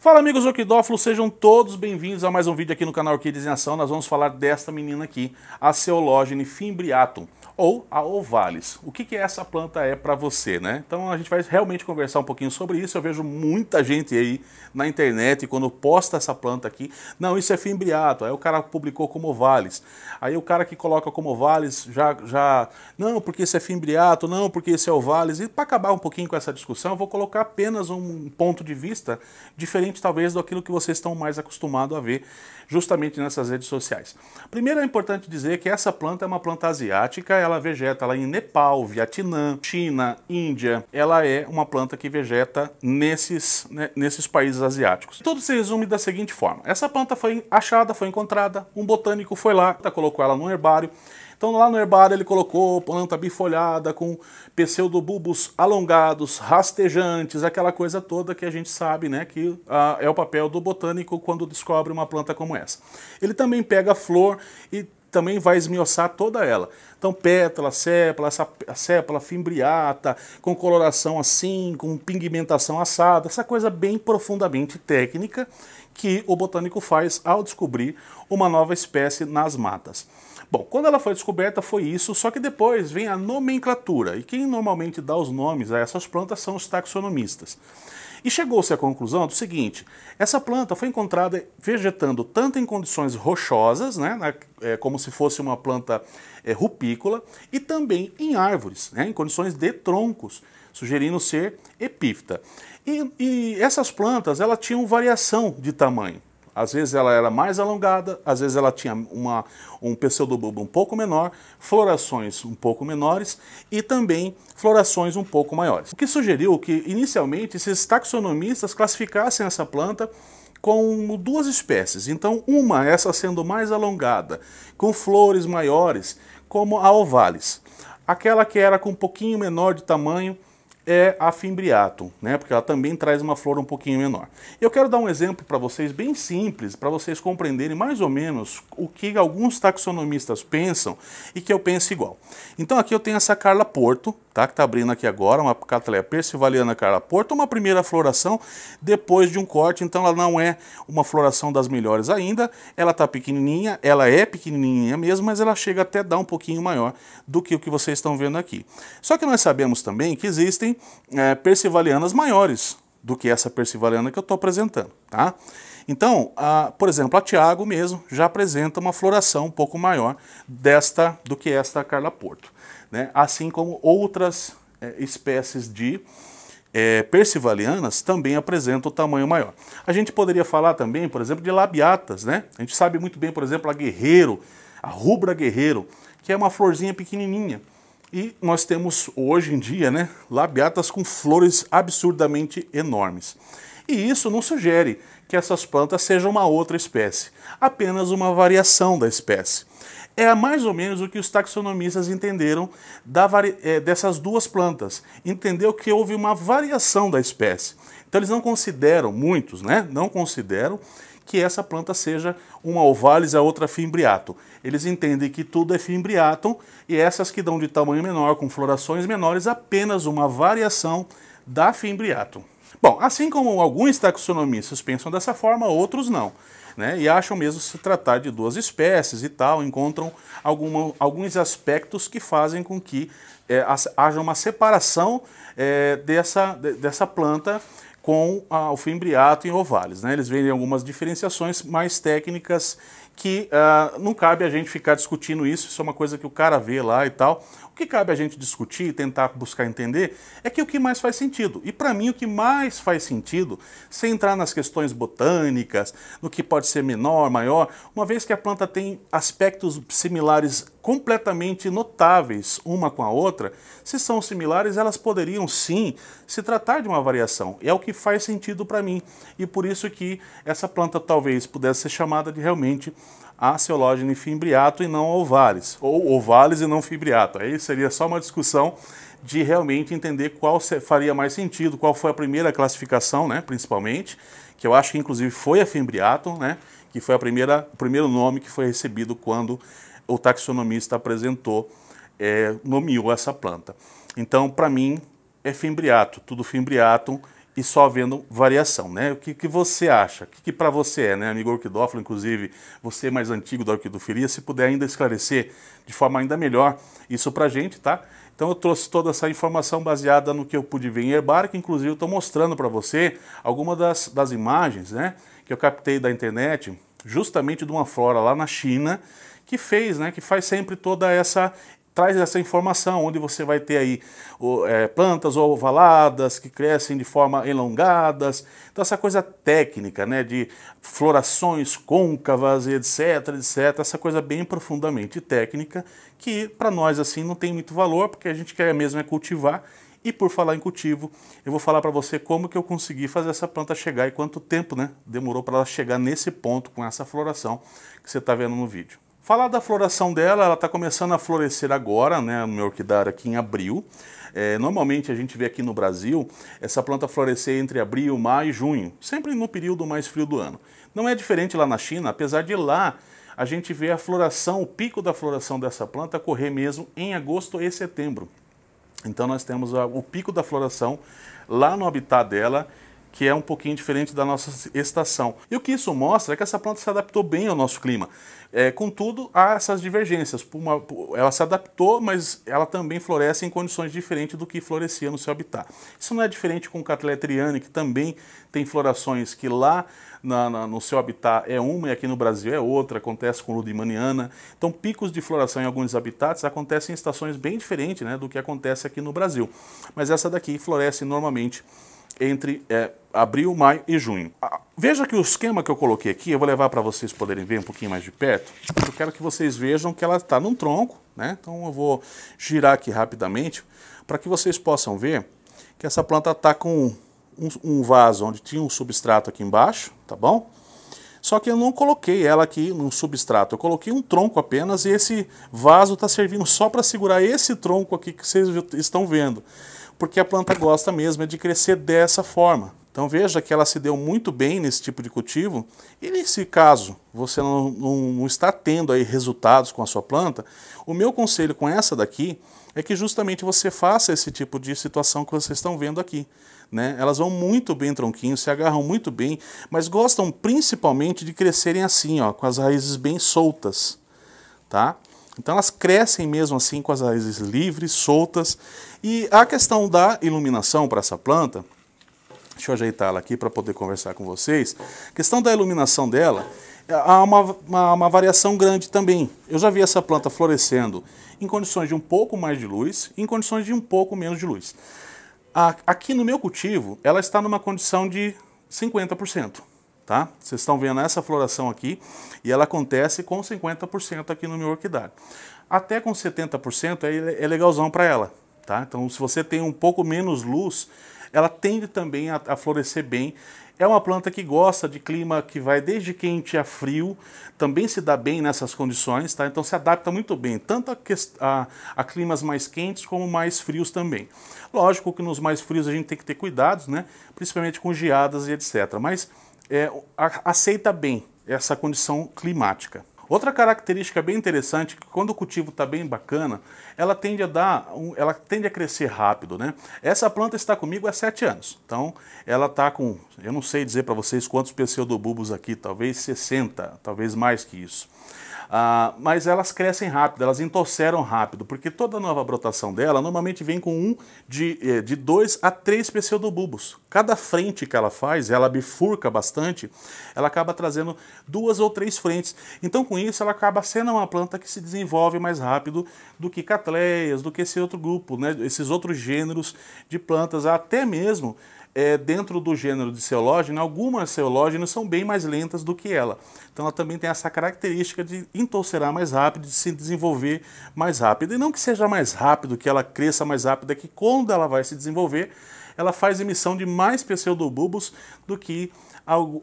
Fala amigos orquidófilos, sejam todos bem-vindos a mais um vídeo aqui no canal Orquídeas em Ação. Nós vamos falar desta menina aqui, a Ceologene fimbriatum, ou a ovalis. O que, que essa planta é para você, né? Então a gente vai realmente conversar um pouquinho sobre isso. Eu vejo muita gente aí na internet quando posta essa planta aqui, não, isso é fimbriato. Aí o cara publicou como ovalis. Aí o cara que coloca como ovalis já, já não, porque isso é fimbriato, não, porque isso é ovalis. E para acabar um pouquinho com essa discussão, eu vou colocar apenas um ponto de vista diferente diferente talvez aquilo que vocês estão mais acostumados a ver justamente nessas redes sociais. Primeiro é importante dizer que essa planta é uma planta asiática, ela vegeta lá em Nepal, Vietnã, China, Índia. Ela é uma planta que vegeta nesses, né, nesses países asiáticos. Tudo se resume da seguinte forma. Essa planta foi achada, foi encontrada, um botânico foi lá, colocou ela num herbário, então lá no herbário ele colocou planta bifolhada com pseudobulbos alongados, rastejantes, aquela coisa toda que a gente sabe, né, que ah, é o papel do botânico quando descobre uma planta como essa. Ele também pega a flor e também vai esmiuçar toda ela. Então, pétala, sépala, sépala fimbriata, com coloração assim, com pigmentação assada, essa coisa bem profundamente técnica que o botânico faz ao descobrir uma nova espécie nas matas. Bom, quando ela foi descoberta foi isso, só que depois vem a nomenclatura, e quem normalmente dá os nomes a essas plantas são os taxonomistas. E chegou-se à conclusão do seguinte: essa planta foi encontrada vegetando tanto em condições rochosas, né, na, é, como se fosse uma planta é, rupícola, e também em árvores, né, em condições de troncos, sugerindo ser epífita. E, e essas plantas ela tinham variação de tamanho. Às vezes ela era mais alongada, às vezes ela tinha uma, um pseudobulbo um pouco menor, florações um pouco menores e também florações um pouco maiores. O que sugeriu que, inicialmente, esses taxonomistas classificassem essa planta com duas espécies. Então, uma, essa sendo mais alongada, com flores maiores, como a ovalis. Aquela que era com um pouquinho menor de tamanho, é a Fimbriatum, né? Porque ela também traz uma flor um pouquinho menor. Eu quero dar um exemplo para vocês bem simples, para vocês compreenderem mais ou menos o que alguns taxonomistas pensam e que eu penso igual. Então aqui eu tenho essa Carla Porto, tá? Que está abrindo aqui agora, uma cataleia persivaliana caraporto, uma primeira floração depois de um corte, então ela não é uma floração das melhores ainda, ela está pequenininha, ela é pequenininha mesmo, mas ela chega até dar um pouquinho maior do que o que vocês estão vendo aqui. Só que nós sabemos também que existem é, eh, persivalianas maiores, do que essa persivaliana que eu estou apresentando, tá? Então, a, por exemplo, a Tiago mesmo já apresenta uma floração um pouco maior desta do que esta Carla Porto, né? Assim como outras é, espécies de é, eh, persivalianas também apresentam o tamanho maior. A gente poderia falar também, por exemplo, de labiatas, né? A gente sabe muito bem, por exemplo, a guerreiro, a rubra guerreiro, que é uma florzinha pequenininha e nós temos hoje em dia, né, labiatas com flores absurdamente enormes. E isso não sugere que essas plantas sejam uma outra espécie, apenas uma variação da espécie. É mais ou menos o que os taxonomistas entenderam é, dessas duas plantas. Entendeu que houve uma variação da espécie. Então eles não consideram, muitos, né, não consideram que essa planta seja uma ovalis, a outra fimbriato. Eles entendem que tudo é fimbriato e essas que dão de tamanho menor, com florações menores, apenas uma variação da fimbriato. Bom, assim como alguns taxonomistas pensam dessa forma, outros não. Né? E acham mesmo se tratar de duas espécies e tal, encontram alguma, alguns aspectos que fazem com que é, haja uma separação é, dessa, dessa planta com ah, o fimbriato em ovales. Né? Eles vendem algumas diferenciações mais técnicas que ah, não cabe a gente ficar discutindo isso, isso é uma coisa que o cara vê lá e tal que cabe a gente discutir e tentar buscar entender é que o que mais faz sentido. E para mim, o que mais faz sentido, sem entrar nas questões botânicas, no que pode ser menor, maior, uma vez que a planta tem aspectos similares completamente notáveis uma com a outra, se são similares, elas poderiam sim se tratar de uma variação. É o que faz sentido para mim. E por isso que essa planta talvez pudesse ser chamada de realmente a aciológeno e fimbriato e não ovares, ou ovares e não fimbriato. Aí seria só uma discussão de realmente entender qual faria mais sentido, qual foi a primeira classificação, né, principalmente, que eu acho que inclusive foi a Fimbriato, né, que foi a primeira, o primeiro nome que foi recebido quando o taxonomista apresentou, é, nomeou essa planta. Então, para mim, é Fimbriato, tudo Fimbriato, e só havendo variação, né? O que, que você acha? O que, que para você é, né, amigo orquidófilo? Inclusive, você é mais antigo da orquidofilia, se puder ainda esclarecer de forma ainda melhor isso para a gente, tá? Então eu trouxe toda essa informação baseada no que eu pude ver em herbário, que inclusive eu estou mostrando para você algumas das, das imagens, né, que eu captei da internet, justamente de uma flora lá na China, que fez, né, que faz sempre toda essa traz essa informação, onde você vai ter aí é, plantas ovaladas que crescem de forma elongadas. Então, essa coisa técnica, né, de florações côncavas, etc, etc, essa coisa bem profundamente técnica, que para nós assim não tem muito valor, porque a gente quer mesmo é cultivar. E por falar em cultivo, eu vou falar para você como que eu consegui fazer essa planta chegar e quanto tempo né, demorou para ela chegar nesse ponto com essa floração que você está vendo no vídeo. Falar da floração dela, ela está começando a florescer agora, né, no meu orquidário aqui em abril. É, normalmente a gente vê aqui no Brasil essa planta florescer entre abril, maio e junho, sempre no período mais frio do ano. Não é diferente lá na China, apesar de lá a gente vê a floração, o pico da floração dessa planta correr mesmo em agosto e setembro. Então nós temos a, o pico da floração lá no habitat dela que é um pouquinho diferente da nossa estação. E o que isso mostra é que essa planta se adaptou bem ao nosso clima. É, contudo, há essas divergências. Uma, ela se adaptou, mas ela também floresce em condições diferentes do que florescia no seu habitat. Isso não é diferente com o Catletriane, que também tem florações que lá na, na, no seu habitat é uma e aqui no Brasil é outra, acontece com Ludimaniana. Então, picos de floração em alguns habitats acontecem em estações bem diferentes né, do que acontece aqui no Brasil. Mas essa daqui floresce normalmente entre é, abril, maio e junho. Ah, veja que o esquema que eu coloquei aqui, eu vou levar para vocês poderem ver um pouquinho mais de perto. Eu quero que vocês vejam que ela está num tronco, né? Então eu vou girar aqui rapidamente para que vocês possam ver que essa planta está com um, um, vaso onde tinha um substrato aqui embaixo, tá bom? Só que eu não coloquei ela aqui num substrato, eu coloquei um tronco apenas e esse vaso está servindo só para segurar esse tronco aqui que vocês estão vendo porque a planta gosta mesmo é de crescer dessa forma. Então veja que ela se deu muito bem nesse tipo de cultivo. E nesse caso você não, não, não está tendo aí resultados com a sua planta, o meu conselho com essa daqui é que justamente você faça esse tipo de situação que vocês estão vendo aqui. Né? Elas vão muito bem tronquinho, se agarram muito bem, mas gostam principalmente de crescerem assim, ó, com as raízes bem soltas, tá? Então elas crescem mesmo assim com as raízes livres, soltas. E a questão da iluminação para essa planta, deixa eu ajeitar ela aqui para poder conversar com vocês. A questão da iluminação dela, há uma, uma, uma, variação grande também. Eu já vi essa planta florescendo em condições de um pouco mais de luz, em condições de um pouco menos de luz. aqui no meu cultivo, ela está numa condição de 50% tá? Vocês estão vendo essa floração aqui e ela acontece com 50% aqui no meu orquidário. Até com 70% é, legal é legalzão para ela, tá? Então se você tem um pouco menos luz, ela tende também a, a florescer bem é uma planta que gosta de clima que vai desde quente a frio, também se dá bem nessas condições, tá? Então se adapta muito bem, tanto a, a, a, climas mais quentes como mais frios também. Lógico que nos mais frios a gente tem que ter cuidados, né? Principalmente com geadas e etc. Mas é, aceita bem essa condição climática. Outra característica bem interessante que quando o cultivo está bem bacana, ela tende a dar, um, ela tende a crescer rápido, né? Essa planta está comigo há sete anos, então ela está com, eu não sei dizer para vocês quantos pseudobulbos aqui, talvez 60, talvez mais que isso. Ah, mas elas crescem rápido, elas entorceram rápido, porque toda nova brotação dela normalmente vem com um de, eh, de dois a três pseudobulbos. Cada frente que ela faz, ela bifurca bastante, ela acaba trazendo duas ou três frentes. Então, com isso, ela acaba sendo uma planta que se desenvolve mais rápido do que catleias, do que esse outro grupo, né? esses outros gêneros de plantas, até mesmo é, dentro do gênero de celógena algumas celógenas são bem mais lentas do que ela. Então ela também tem essa característica de entorcerar mais rápido, de se desenvolver mais rápido. E não que seja mais rápido, que ela cresça mais rápido, é que quando ela vai se desenvolver, ela faz emissão de mais pseudobulbos do que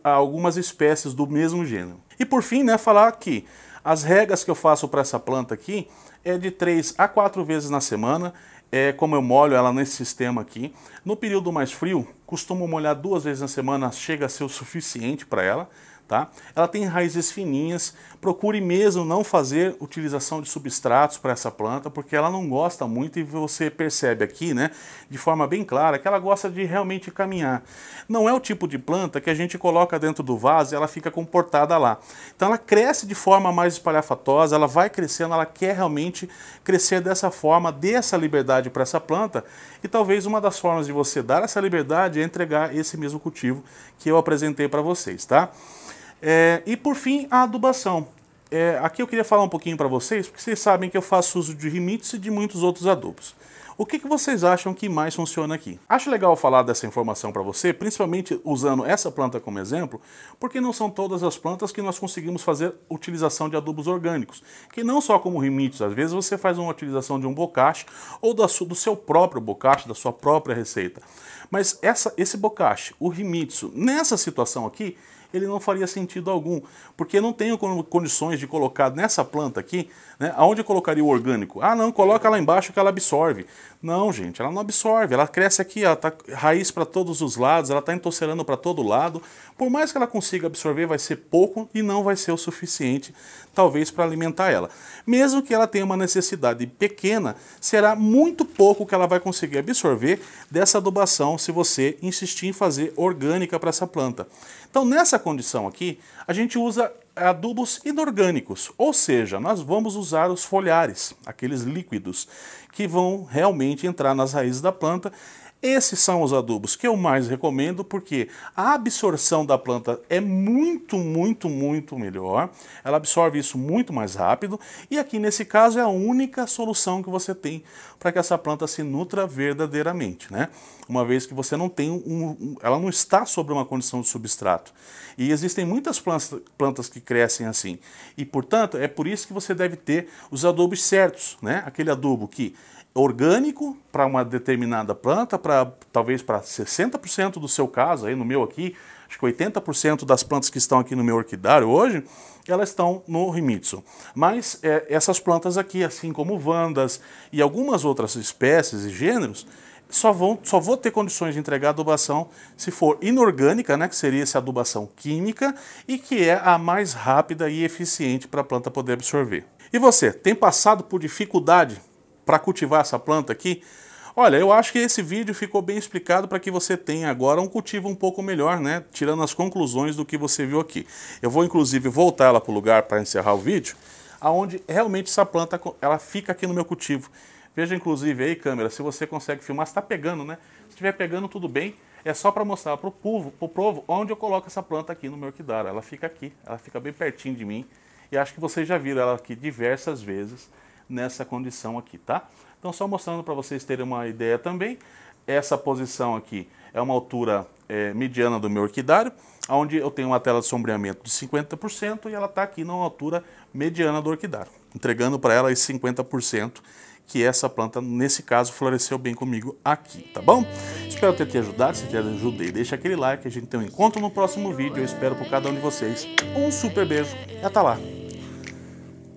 algumas espécies do mesmo gênero. E por fim, né, falar que as regras que eu faço para essa planta aqui é de 3 a 4 vezes na semana é, como eu molho ela nesse sistema aqui. No período mais frio, costumo molhar duas vezes na semana, chega a ser o suficiente para ela. Tá? Ela tem raízes fininhas, procure mesmo não fazer utilização de substratos para essa planta, porque ela não gosta muito e você percebe aqui, né, de forma bem clara, que ela gosta de realmente caminhar. Não é o tipo de planta que a gente coloca dentro do vaso e ela fica comportada lá. Então ela cresce de forma mais espalhafatosa, ela vai crescendo, ela quer realmente crescer dessa forma, dê essa liberdade para essa planta e talvez uma das formas de você dar essa liberdade é entregar esse mesmo cultivo que eu apresentei para vocês, tá? É, e por fim, a adubação. É, aqui eu queria falar um pouquinho para vocês, porque vocês sabem que eu faço uso de rimites e de muitos outros adubos. O que, que vocês acham que mais funciona aqui? Acho legal falar dessa informação para você, principalmente usando essa planta como exemplo, porque não são todas as plantas que nós conseguimos fazer utilização de adubos orgânicos, que não só como rimites, às vezes você faz uma utilização de um bocache ou da, do seu próprio bocache, da sua própria receita. Mas essa, esse bocache, o rimitsu, nessa situação aqui, ele não faria sentido algum, porque não tenho condições de colocar nessa planta aqui, né, aonde eu colocaria o orgânico? Ah, não, coloca lá embaixo que ela absorve. Não, gente, ela não absorve, ela cresce aqui, ela tá raiz para todos os lados, ela está entocerando para todo lado. Por mais que ela consiga absorver, vai ser pouco e não vai ser o suficiente, talvez, para alimentar ela. Mesmo que ela tenha uma necessidade pequena, será muito pouco que ela vai conseguir absorver dessa adubação se você insistir em fazer orgânica para essa planta. Então, nessa condição aqui, a gente usa adubos inorgânicos, ou seja, nós vamos usar os folhares aqueles líquidos que vão realmente entrar nas raízes da planta esses são os adubos que eu mais recomendo porque a absorção da planta é muito, muito, muito melhor. Ela absorve isso muito mais rápido e aqui nesse caso é a única solução que você tem para que essa planta se nutra verdadeiramente, né? Uma vez que você não tem um, ela não está sobre uma condição de substrato. E existem muitas plantas, plantas que crescem assim. E portanto, é por isso que você deve ter os adubos certos, né? Aquele adubo que é orgânico, para uma determinada planta, para talvez para 60% do seu caso, aí no meu aqui, acho que 80% das plantas que estão aqui no meu orquidário hoje, elas estão no Rimitsu. Mas é, essas plantas aqui, assim como vandas e algumas outras espécies e gêneros, só, vão, só vou ter condições de entregar adubação se for inorgânica, né, que seria essa adubação química, e que é a mais rápida e eficiente para a planta poder absorver. E você, tem passado por dificuldade para cultivar essa planta aqui? Olha, eu acho que esse vídeo ficou bem explicado para que você tenha agora um cultivo um pouco melhor, né? Tirando as conclusões do que você viu aqui. Eu vou inclusive voltar ela para o lugar para encerrar o vídeo, aonde realmente essa planta ela fica aqui no meu cultivo. Veja inclusive aí, câmera, se você consegue filmar, está pegando, né? Se estiver pegando, tudo bem. É só para mostrar para o povo, pro povo onde eu coloco essa planta aqui no meu orquidário. Ela fica aqui, ela fica bem pertinho de mim. E acho que vocês já viram ela aqui diversas vezes nessa condição aqui, tá? Então só mostrando para vocês terem uma ideia também, essa posição aqui é uma altura é, mediana do meu orquidário, onde eu tenho uma tela de sombreamento de 50% e ela está aqui na altura mediana do orquidário, entregando para ela esse 50% que essa planta, nesse caso, floresceu bem comigo aqui, tá bom? Espero ter te ajudado, se te ajudei, deixa aquele like, a gente tem um encontro no próximo vídeo, eu espero por cada um de vocês. Um super beijo e até lá!